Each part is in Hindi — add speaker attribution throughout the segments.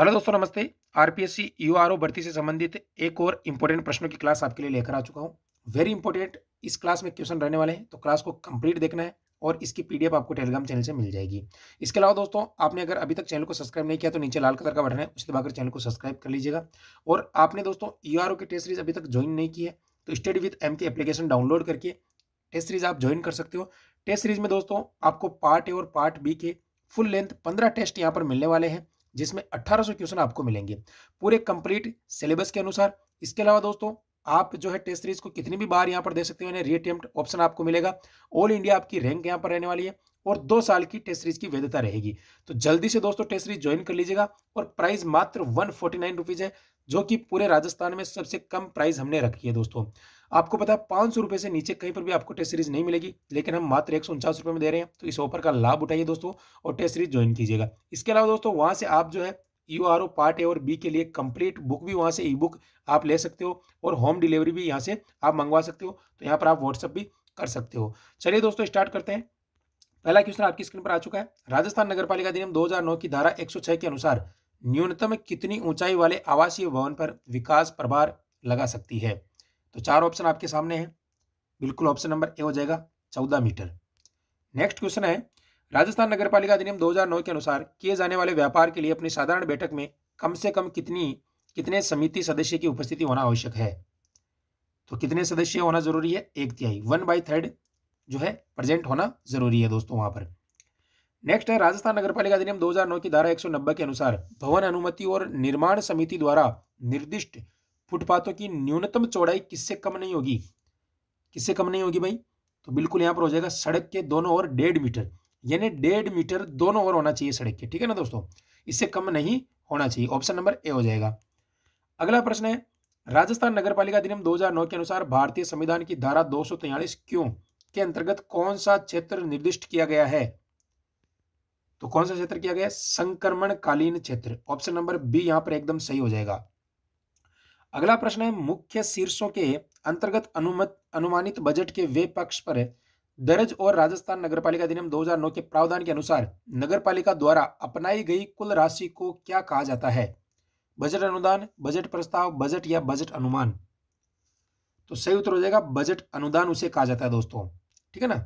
Speaker 1: हेलो दोस्तों नमस्ते आरपीएससी यूआरओ भर्ती से संबंधित एक और इम्पोर्टेंट प्रश्नों की क्लास आपके लिए लेकर आ चुका हूँ वेरी इंपॉर्टेंट इस क्लास में क्वेश्चन रहने वाले हैं तो क्लास को कंप्लीट देखना है और इसकी पीडीएफ आपको टेलीग्राम चैनल से मिल जाएगी इसके अलावा दोस्तों आपने अगर अभी तक चैनल को सब्सक्राइब नहीं किया तो नीचे लाल कलर का बटन है उसे दबाकर चैनल को सब्सक्राइब कर लीजिएगा और आपने दोस्तों यू की टेस्ट सीरीज अभी तक ज्वाइन नहीं की है तो स्टडी विथ एम की एप्लीकेशन डाउनलोड करके टेस्ट सीरीज आप ज्वाइन कर सकते हो टेस्ट सीरीज में दोस्तों आपको पार्ट ए और पार्ट बी के फुल लेंथ पंद्रह टेस्ट यहाँ पर मिलने वाले हैं जिसमें 1800 क्वेश्चन आपको मिलेंगे पूरे कंप्लीट सिलेबस के अनुसार इसके अलावा दोस्तों आप जो है टेस्ट सीरीज को कितनी भी बार यहाँ पर दे सकते हो रीअटेम्प्ट ऑप्शन आपको मिलेगा ऑल इंडिया आपकी रैंक यहाँ पर रहने वाली है और दो साल की टेस्ट सीरीज की वैधता रहेगी तो जल्दी से दोस्तों टेस्ट सीरीज ज्वाइन कर लीजिएगा और प्राइस मात्र वन फोर्टी है जो कि पूरे राजस्थान में सबसे कम प्राइस हमने रखी है दोस्तों आपको पता है पाँच सौ रुपये से नीचे कहीं पर भी आपको टेस्ट सीरीज नहीं मिलेगी लेकिन हम मात्र एक सौ उनचास रुपये में दे रहे हैं तो इस ऑफर का लाभ उठाइए दोस्तों और टेस्ट सीरीज ज्वाइन कीजिएगा इसके अलावा दोस्तों वहाँ से आप जो है U R O part A और बी के लिए कंप्लीट बुक भी वहाँ से ई बुक आप ले सकते हो और होम डिलीवरी भी यहाँ से आप मंगवा सकते हो तो यहाँ पर आप व्हाट्सअप भी कर सकते हो चलिए दोस्तों स्टार्ट करते हैं पहला क्वेश्चन आपकी स्क्रीन पर आ चुका है राजस्थान नगर पालिका अधिनियम 2009 की धारा 106 के अनुसार न्यूनतम कितनी ऊंचाई वाले आवासीय भवन पर विकास प्रभार लगा सकती है तो चार ऑप्शन आपके सामने है बिल्कुल ऑप्शन नंबर ए हो जाएगा चौदह मीटर नेक्स्ट क्वेश्चन है राजस्थान नगर पालिका अधिनियम 2009 के अनुसार किए जाने वाले व्यापार के लिए अपनी साधारण बैठक में कम से कम कितनी कितने समिति सदस्य की उपस्थिति होना आवश्यक है तो कितने सदस्य होना जरूरी है एक तिहाई वन बाई थर्ड जो है प्रेजेंट होना जरूरी है दोस्तों वहां पर नेक्स्ट है राजस्थान नगर पालिका अधिनियम 2009 की धारा 190 के अनुसार भवन अनुमति और निर्माण समिति द्वारा निर्दिष्ट फुटपाथों की न्यूनतम चौड़ाई किससे कम नहीं होगी किससे कम नहीं होगी भाई तो बिल्कुल यहाँ पर हो जाएगा सड़क के दोनों ओर डेढ़ मीटर यानी डेढ़ मीटर दोनों ओर होना चाहिए सड़क के ठीक है ना दोस्तों इससे कम नहीं होना चाहिए ऑप्शन नंबर ए हो जाएगा अगला प्रश्न है राजस्थान नगर पालिका अधिनियम 2009 के अनुसार भारतीय संविधान की धारा दो क्यों के अंतर्गत कौन सा क्षेत्र निर्दिष्ट किया गया है तो कौन सा क्षेत्र किया गया संक्रमणकालीन क्षेत्र ऑप्शन नंबर बी यहां पर एकदम सही हो जाएगा अगला प्रश्न है मुख्य शीर्षों के अंतर्गत अनुमत अनुमानित बजट के वे पक्ष पर दरज और राजस्थान पालिका अधिनियम 2009 के प्रावधान के अनुसार पालिका द्वारा अपनाई गई कुल राशि को क्या कहा जाता है बजट अनुदान बजट प्रस्ताव बजट या बजट अनुमान तो सही उत्तर हो जाएगा बजट अनुदान उसे कहा जाता है दोस्तों ठीक है ना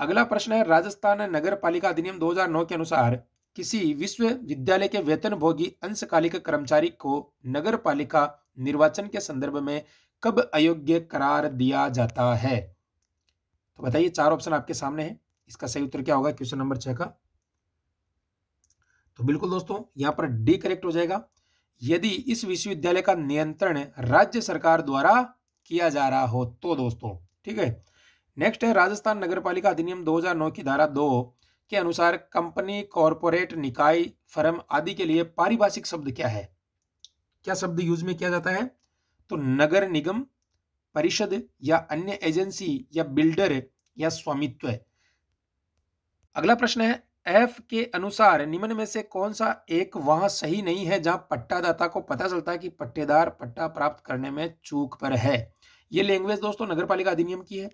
Speaker 1: अगला प्रश्न है राजस्थान नगर पालिका अधिनियम 2009 के अनुसार किसी विश्वविद्यालय के वेतन भोगी अंशकालिक कर्मचारी को नगर पालिका निर्वाचन के संदर्भ में कब अयोग्य करार दिया जाता है तो बताइए चार ऑप्शन आपके सामने है इसका सही उत्तर क्या होगा क्वेश्चन नंबर छह का तो बिल्कुल दोस्तों यहां पर डी करेक्ट हो जाएगा यदि इस विश्वविद्यालय का नियंत्रण राज्य सरकार द्वारा किया जा रहा हो तो दोस्तों ठीक है नेक्स्ट है राजस्थान नगरपालिका अधिनियम 2009 की धारा दो के अनुसार कंपनी कॉरपोरेट निकाय फर्म आदि के लिए पारिभाषिक शब्द क्या है क्या शब्द यूज में किया जाता है तो नगर निगम परिषद या अन्य एजेंसी या बिल्डर या स्वामित्व अगला प्रश्न है एफ के अनुसार निम्न में से कौन सा एक वह सही नहीं है जहां पट्टादाता को पता चलता है कि पट्टेदार पट्टा प्राप्त करने में चूक पर है ये लैंग्वेज दोस्तों नगर पालिका अधिनियम की है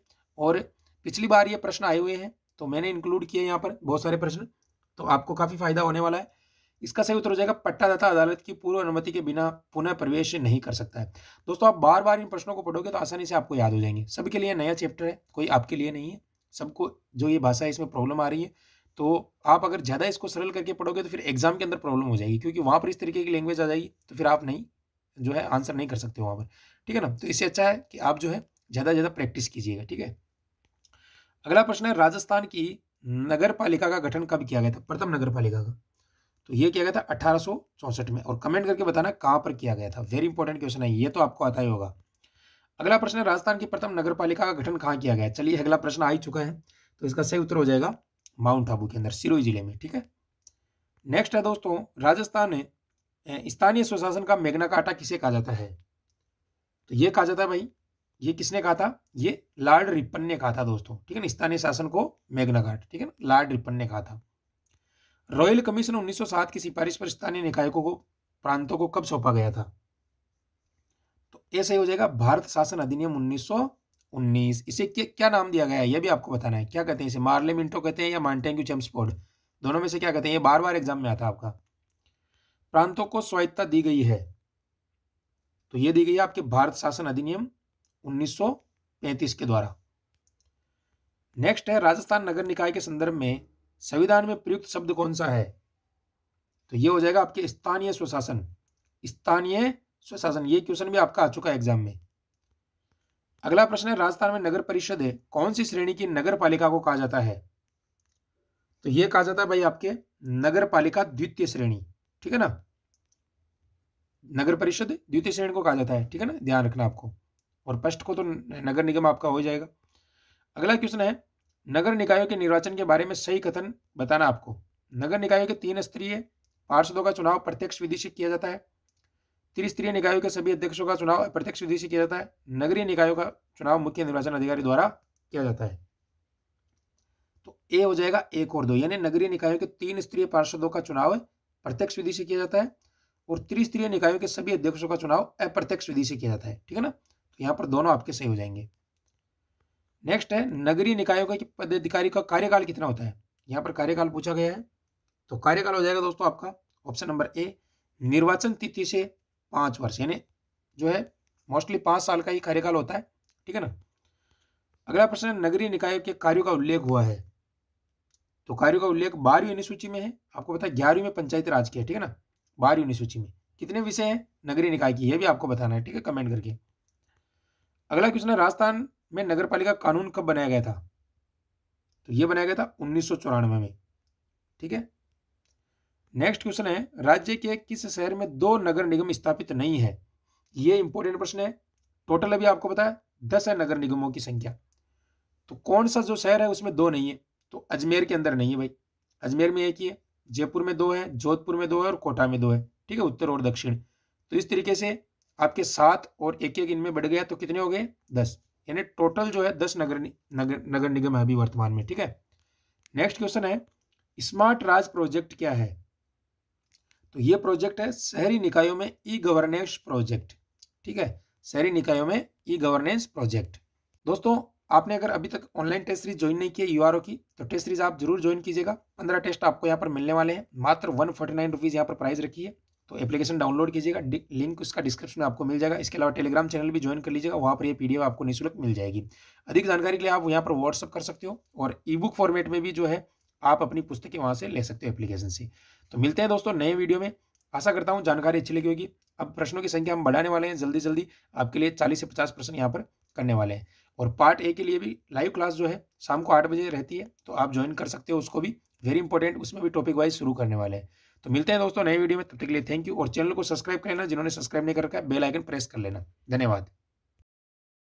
Speaker 1: और पिछली बार ये प्रश्न आए हुए हैं तो मैंने इंक्लूड किए यहाँ पर बहुत सारे प्रश्न तो आपको काफ़ी फायदा होने वाला है इसका सही उत्तर हो जाएगा पट्टादाता अदालत की पूर्व अनुमति के बिना पुनः प्रवेश नहीं कर सकता है दोस्तों आप बार बार इन प्रश्नों को पढ़ोगे तो आसानी से आपको याद हो जाएंगे सबके लिए नया चैप्टर है कोई आपके लिए नहीं है सबको जो ये भाषा है इसमें प्रॉब्लम आ रही है तो आप अगर ज़्यादा इसको सरल करके पढ़ोगे तो फिर एग्जाम के अंदर प्रॉब्लम हो जाएगी क्योंकि वहाँ पर इस तरीके की लैंग्वेज आ जाएगी तो फिर आप नहीं जो है आंसर नहीं कर सकते वहाँ पर ठीक है ना तो इससे अच्छा है कि आप जो है ज़्यादा ज़्यादा प्रैक्टिस कीजिएगा ठीक है अगला प्रश्न है राजस्थान की नगर पालिका का गठन कब किया गया था प्रथम नगर पालिका का तो ये किया गया था अठारह में और कमेंट करके बताना कहाँ पर किया गया था वेरी इंपॉर्टेंट क्वेश्चन है ये तो आपको आता ही होगा अगला प्रश्न है राजस्थान की प्रथम नगर पालिका का गठन कहाँ किया गया चलिए अगला प्रश्न आ ही चुका है तो इसका सही उत्तर हो जाएगा माउंट आबू के अंदर सिरोही जिले में ठीक है नेक्स्ट है दोस्तों राजस्थान ने स्थानीय स्वशासन का मेघना काटा किसे कहा जाता है तो ये कहा जाता है भाई ये किसने कहा था ये लॉर्ड रिपन ने कहा था दोस्तों ठीक है ना स्थानीय शासन को मेघना घाट ठीक है ना लॉर्ड रिपन ने कहा था रॉयल कमीशन 1907 की सिफारिश पर स्थानीय निकायों को प्रांतों को कब सौंपा गया था तो ऐसे हो जाएगा भारत शासन अधिनियम 1919 इसे क्या नाम दिया गया है यह भी आपको बताना है क्या कहते हैं इसे मार्ले मिंटो कहते हैं या माउंटेन्यू चेम्सफोर्ड दोनों में से क्या कहते हैं ये बार बार एग्जाम में आता है आपका प्रांतों को स्वायत्ता दी गई है तो यह दी गई है आपके भारत शासन अधिनियम उन्नीस के द्वारा नेक्स्ट है राजस्थान नगर निकाय के संदर्भ में संविधान में प्रयुक्त शब्द कौन सा है तो ये हो जाएगा आपके स्थानीय स्वशासन स्थानीय स्वशासन ये क्वेश्चन भी आपका आ चुका है एग्जाम में अगला प्रश्न है राजस्थान में नगर परिषद है कौन सी श्रेणी की नगर पालिका को कहा जाता है तो ये कहा जाता है भाई आपके नगर पालिका द्वितीय श्रेणी ठीक है ना नगर परिषद द्वितीय श्रेणी को कहा जाता है ठीक है ना ध्यान रखना आपको और फर्स्ट को तो नगर निगम आपका हो जाएगा अगला क्वेश्चन है नगर निकायों के निर्वाचन के बारे में सही कथन बताना आपको नगर निकायों के तीन स्तरीय पार्षदों का चुनाव प्रत्यक्ष विधि से किया जाता है त्रिस्तरीय निकायों के सभी अध्यक्षों का चुनाव प्रत्यक्ष विधि से किया जाता है नगरीय निकायों का चुनाव मुख्य निर्वाचन अधिकारी द्वारा किया जाता है तो ए हो जाएगा एक और दो यानी नगरीय निकायों के तीन स्तरीय पार्षदों का चुनाव प्रत्यक्ष विधि से किया जाता है और त्रिस्तरीय निकायों के सभी अध्यक्षों का चुनाव अप्रत्यक्ष विधि से किया जाता है ठीक है ना तो यहाँ पर दोनों आपके सही हो जाएंगे नेक्स्ट है नगरीय निकायों के पदाधिकारी का कार्यकाल कितना होता है यहाँ पर कार्यकाल पूछा गया है तो कार्यकाल हो जाएगा दोस्तों आपका ऑप्शन नंबर ए निर्वाचन तिथि से पांच वर्ष यानी जो है मोस्टली पांच साल का ही कार्यकाल होता है ठीक है ना अगला प्रश्न नगरीय निकायों के कार्यों का उल्लेख हुआ है तो कार्यों का उल्लेख बारहवीं अनुसूची में है आपको पता है ग्यारहवीं में पंचायती राज की है ठीक है ना बारहवीं अनुसूची में कितने विषय हैं नगरीय निकाय की यह भी आपको बताना है ठीक है कमेंट करके अगला क्वेश्चन है राजस्थान में नगर पालिका कानून कब बनाया गया था तो यह बनाया गया था उन्नीस में ठीक है नेक्स्ट क्वेश्चन है राज्य के किस शहर में दो नगर निगम स्थापित नहीं है ये इंपॉर्टेंट प्रश्न है टोटल अभी आपको बताया दस है नगर निगमों की संख्या तो कौन सा जो शहर है उसमें दो नहीं है तो अजमेर के अंदर नहीं है भाई अजमेर में एक ही है जयपुर में दो है जोधपुर में दो है और कोटा में दो है ठीक है उत्तर और दक्षिण तो इस तरीके से आपके सात और एक एक इनमें बढ़ गया तो कितने हो गए दस यानी टोटल जो है दस नगर नगर निगम है अभी वर्तमान में ठीक है नेक्स्ट क्वेश्चन है स्मार्ट राज प्रोजेक्ट क्या है तो ये प्रोजेक्ट है शहरी निकायों में ई गवर्नेंस प्रोजेक्ट ठीक है शहरी निकायों में ई गवर्नेंस प्रोजेक्ट दोस्तों आपने अगर अभी तक ऑनलाइन टेस्ट सीरीज ज्वाइन नहीं किया यूआरओ की तो टेस्ट सीरीज आप जरूर ज्वाइन कीजिएगा पंद्रह टेस्ट आपको यहाँ पर मिलने वाले हैं मात्र वन फोर्टी नाइन रुपीज़ यहाँ पर प्राइस रखी है तो एप्लीकेशन डाउनलोड कीजिएगा लिंक उसका डिस्क्रिप्शन में आपको मिल जाएगा इसके अलावा टेलीग्राम चैनल भी ज्वाइन कर लीजिएगा वहाँ पर ये पीडीएफ आपको निःशुल्क मिल जाएगी अधिक जानकारी के लिए आप यहाँ पर व्हाट्सअप कर सकते हो और ई बुक फॉर्मेट में भी जो है आप अपनी पुस्तकें वहाँ से ले सकते हो एप्लीकेशन से तो मिलते हैं दोस्तों नए वीडियो में आशा करता हूँ जानकारी अच्छी लगी होगी अब प्रश्नों की संख्या हम बढ़ाने वाले हैं जल्दी जल्दी आपके लिए चालीस से पचास प्रश्न यहाँ पर करने वाले हैं और पार्ट ए के लिए भी लाइव क्लास जो है शाम को आठ बजे रहती है तो आप ज्वाइन कर सकते हो उसको भी वेरी इंपॉर्टेंट उसमें भी टॉपिक वाइज शुरू करने वाले हैं तो मिलते हैं दोस्तों नए वीडियो में तब तक के लिए थैंक यू और चैनल को सब्सक्राइब करना जिन्होंने सब्सक्राइब नहीं कर रखा है बेल आइकन प्रेस कर लेना धन्यवाद